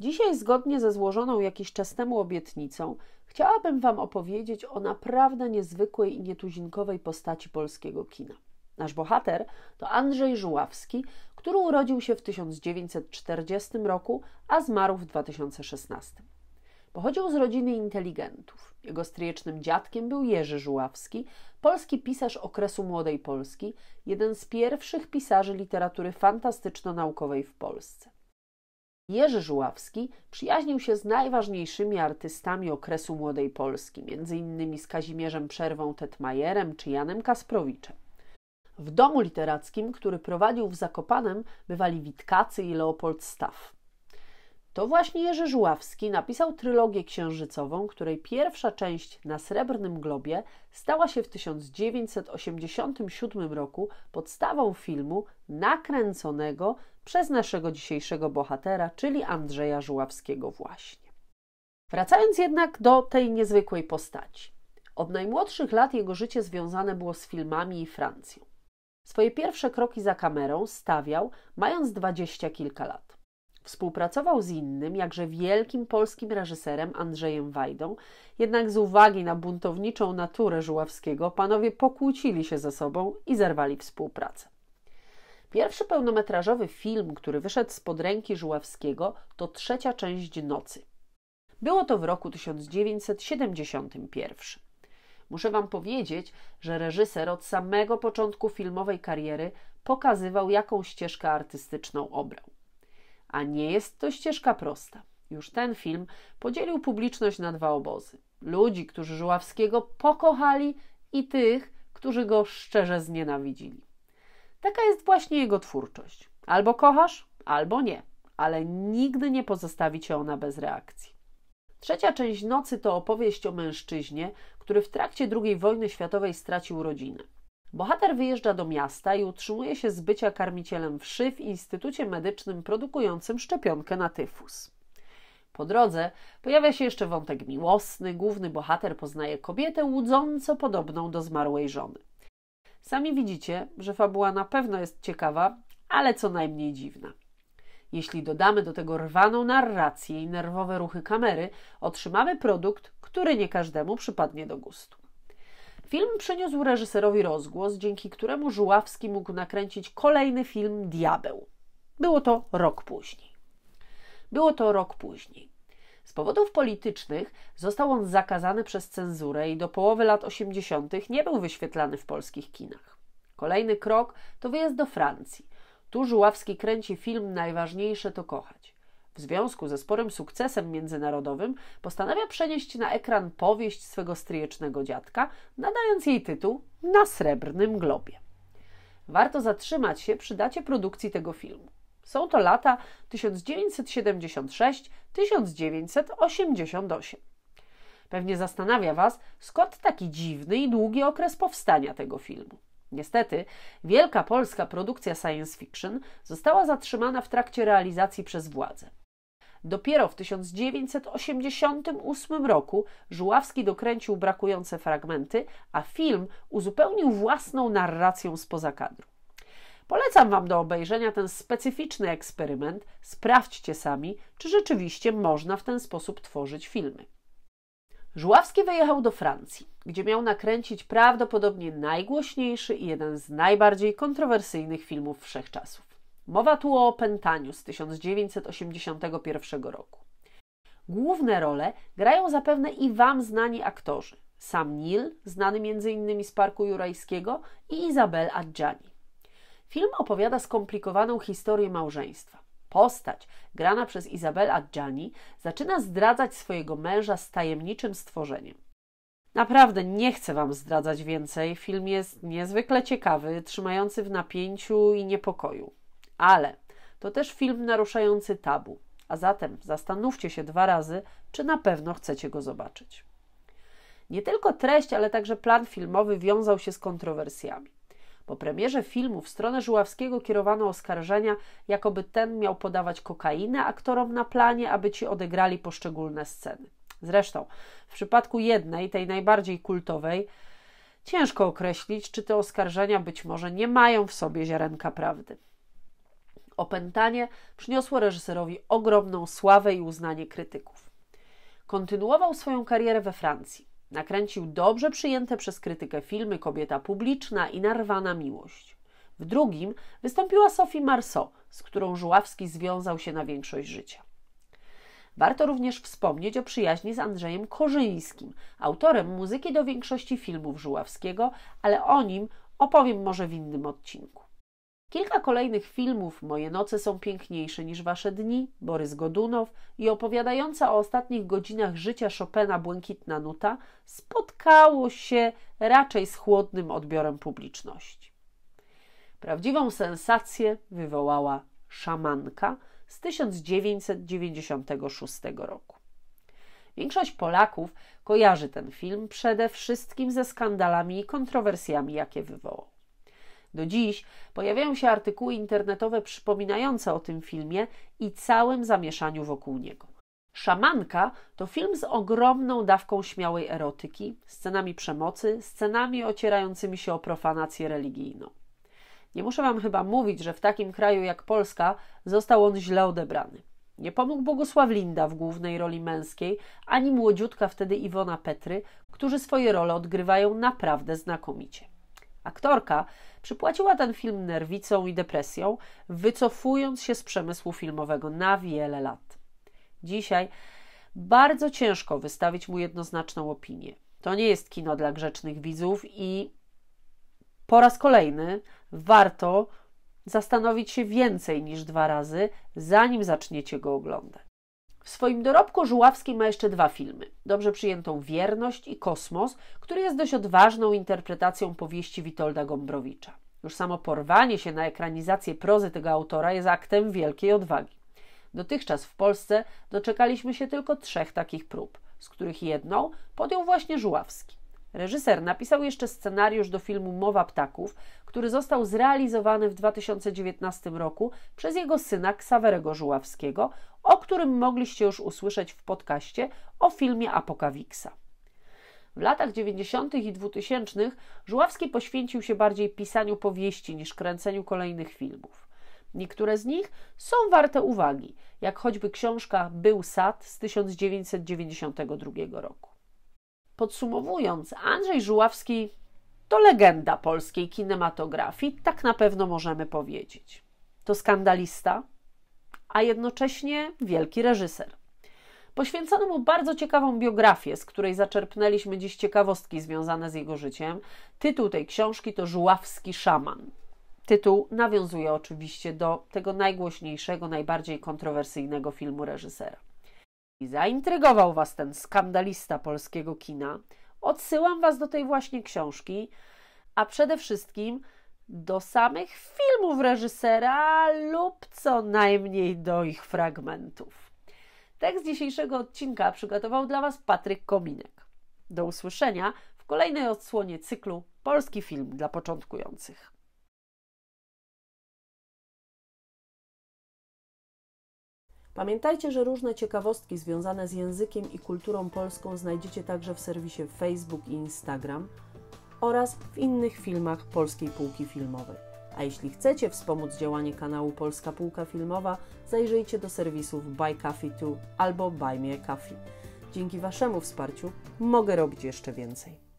Dzisiaj, zgodnie ze złożoną jakiś czas temu obietnicą, chciałabym Wam opowiedzieć o naprawdę niezwykłej i nietuzinkowej postaci polskiego kina. Nasz bohater to Andrzej Żuławski, który urodził się w 1940 roku, a zmarł w 2016. Pochodził z rodziny inteligentów. Jego stryjecznym dziadkiem był Jerzy Żuławski, polski pisarz okresu Młodej Polski, jeden z pierwszych pisarzy literatury fantastyczno-naukowej w Polsce. Jerzy Żuławski przyjaźnił się z najważniejszymi artystami okresu Młodej Polski, m.in. z Kazimierzem Przerwą Tetmajerem czy Janem Kasprowiczem. W domu literackim, który prowadził w Zakopanem, bywali Witkacy i Leopold Staff. To właśnie Jerzy Żuławski napisał trylogię księżycową, której pierwsza część na Srebrnym Globie stała się w 1987 roku podstawą filmu nakręconego przez naszego dzisiejszego bohatera, czyli Andrzeja Żuławskiego właśnie. Wracając jednak do tej niezwykłej postaci. Od najmłodszych lat jego życie związane było z filmami i Francją. Swoje pierwsze kroki za kamerą stawiał, mając dwadzieścia kilka lat. Współpracował z innym, jakże wielkim polskim reżyserem Andrzejem Wajdą, jednak z uwagi na buntowniczą naturę Żuławskiego panowie pokłócili się ze sobą i zerwali współpracę. Pierwszy pełnometrażowy film, który wyszedł spod ręki Żuławskiego, to trzecia część Nocy. Było to w roku 1971. Muszę Wam powiedzieć, że reżyser od samego początku filmowej kariery pokazywał, jaką ścieżkę artystyczną obrał a nie jest to ścieżka prosta. Już ten film podzielił publiczność na dwa obozy: ludzi, którzy Żuławskiego pokochali i tych, którzy go szczerze znienawidzili. Taka jest właśnie jego twórczość. Albo kochasz, albo nie, ale nigdy nie pozostawi cię ona bez reakcji. Trzecia część nocy to opowieść o mężczyźnie, który w trakcie II wojny światowej stracił rodzinę. Bohater wyjeżdża do miasta i utrzymuje się z bycia karmicielem wszy w instytucie medycznym produkującym szczepionkę na tyfus. Po drodze pojawia się jeszcze wątek miłosny. Główny bohater poznaje kobietę łudząco podobną do zmarłej żony. Sami widzicie, że fabuła na pewno jest ciekawa, ale co najmniej dziwna. Jeśli dodamy do tego rwaną narrację i nerwowe ruchy kamery, otrzymamy produkt, który nie każdemu przypadnie do gustu. Film przyniósł reżyserowi rozgłos, dzięki któremu Żuławski mógł nakręcić kolejny film Diabeł. Było to rok później. Było to rok później. Z powodów politycznych został on zakazany przez cenzurę i do połowy lat 80. nie był wyświetlany w polskich kinach. Kolejny krok to wyjazd do Francji. Tu Żuławski kręci film Najważniejsze to kochać w związku ze sporym sukcesem międzynarodowym postanawia przenieść na ekran powieść swego stryjecznego dziadka, nadając jej tytuł Na srebrnym globie. Warto zatrzymać się przy dacie produkcji tego filmu. Są to lata 1976-1988. Pewnie zastanawia Was, skąd taki dziwny i długi okres powstania tego filmu. Niestety, wielka polska produkcja science fiction została zatrzymana w trakcie realizacji przez władze. Dopiero w 1988 roku Żuławski dokręcił brakujące fragmenty, a film uzupełnił własną narracją spoza kadru. Polecam Wam do obejrzenia ten specyficzny eksperyment. Sprawdźcie sami, czy rzeczywiście można w ten sposób tworzyć filmy. Żuławski wyjechał do Francji, gdzie miał nakręcić prawdopodobnie najgłośniejszy i jeden z najbardziej kontrowersyjnych filmów wszechczasów. Mowa tu o Pentaniu z 1981 roku. Główne role grają zapewne i Wam znani aktorzy. Sam Neil, znany m.in. z Parku Jurajskiego i Izabel Adjani. Film opowiada skomplikowaną historię małżeństwa. Postać grana przez Izabel Adjani zaczyna zdradzać swojego męża z tajemniczym stworzeniem. Naprawdę nie chcę Wam zdradzać więcej. Film jest niezwykle ciekawy, trzymający w napięciu i niepokoju. Ale to też film naruszający tabu, a zatem zastanówcie się dwa razy, czy na pewno chcecie go zobaczyć. Nie tylko treść, ale także plan filmowy wiązał się z kontrowersjami. Po premierze filmu w stronę Żuławskiego kierowano oskarżenia, jakoby ten miał podawać kokainę aktorom na planie, aby ci odegrali poszczególne sceny. Zresztą, w przypadku jednej, tej najbardziej kultowej, ciężko określić, czy te oskarżenia być może nie mają w sobie ziarenka prawdy. Opętanie przyniosło reżyserowi ogromną sławę i uznanie krytyków. Kontynuował swoją karierę we Francji. Nakręcił dobrze przyjęte przez krytykę filmy Kobieta publiczna i Narwana miłość. W drugim wystąpiła Sophie Marceau, z którą Żuławski związał się na większość życia. Warto również wspomnieć o przyjaźni z Andrzejem Korzyńskim, autorem muzyki do większości filmów Żuławskiego, ale o nim opowiem może w innym odcinku. Kilka kolejnych filmów Moje noce są piękniejsze niż wasze dni, Borys Godunow i opowiadająca o ostatnich godzinach życia Chopina Błękitna Nuta spotkało się raczej z chłodnym odbiorem publiczności. Prawdziwą sensację wywołała Szamanka z 1996 roku. Większość Polaków kojarzy ten film przede wszystkim ze skandalami i kontrowersjami, jakie wywołał. Do dziś pojawiają się artykuły internetowe przypominające o tym filmie i całym zamieszaniu wokół niego. Szamanka to film z ogromną dawką śmiałej erotyki, scenami przemocy, scenami ocierającymi się o profanację religijną. Nie muszę Wam chyba mówić, że w takim kraju jak Polska został on źle odebrany. Nie pomógł Bogusław Linda w głównej roli męskiej, ani młodziutka wtedy Iwona Petry, którzy swoje role odgrywają naprawdę znakomicie. Aktorka przypłaciła ten film nerwicą i depresją, wycofując się z przemysłu filmowego na wiele lat. Dzisiaj bardzo ciężko wystawić mu jednoznaczną opinię. To nie jest kino dla grzecznych widzów i po raz kolejny warto zastanowić się więcej niż dwa razy, zanim zaczniecie go oglądać. W swoim dorobku Żuławski ma jeszcze dwa filmy. Dobrze przyjętą Wierność i Kosmos, który jest dość odważną interpretacją powieści Witolda Gombrowicza. Już samo porwanie się na ekranizację prozy tego autora jest aktem wielkiej odwagi. Dotychczas w Polsce doczekaliśmy się tylko trzech takich prób, z których jedną podjął właśnie Żuławski. Reżyser napisał jeszcze scenariusz do filmu Mowa ptaków, który został zrealizowany w 2019 roku przez jego syna Ksawerego Żuławskiego, o którym mogliście już usłyszeć w podcaście o filmie Apokawiksa. W latach 90. i 2000 Żuławski poświęcił się bardziej pisaniu powieści niż kręceniu kolejnych filmów. Niektóre z nich są warte uwagi, jak choćby książka Był sad z 1992 roku. Podsumowując, Andrzej Żuławski to legenda polskiej kinematografii, tak na pewno możemy powiedzieć. To skandalista, a jednocześnie wielki reżyser. Poświęcono mu bardzo ciekawą biografię, z której zaczerpnęliśmy dziś ciekawostki związane z jego życiem. Tytuł tej książki to Żuławski szaman. Tytuł nawiązuje oczywiście do tego najgłośniejszego, najbardziej kontrowersyjnego filmu reżysera. I zaintrygował Was ten skandalista polskiego kina. Odsyłam Was do tej właśnie książki, a przede wszystkim do samych filmów reżysera lub co najmniej do ich fragmentów. Tekst dzisiejszego odcinka przygotował dla Was Patryk Kominek. Do usłyszenia w kolejnej odsłonie cyklu Polski film dla początkujących. Pamiętajcie, że różne ciekawostki związane z językiem i kulturą polską znajdziecie także w serwisie Facebook i Instagram oraz w innych filmach Polskiej Półki Filmowej. A jeśli chcecie wspomóc działanie kanału Polska Półka Filmowa, zajrzyjcie do serwisów Buy Coffee 2 albo Buy Me Coffee. Dzięki Waszemu wsparciu mogę robić jeszcze więcej.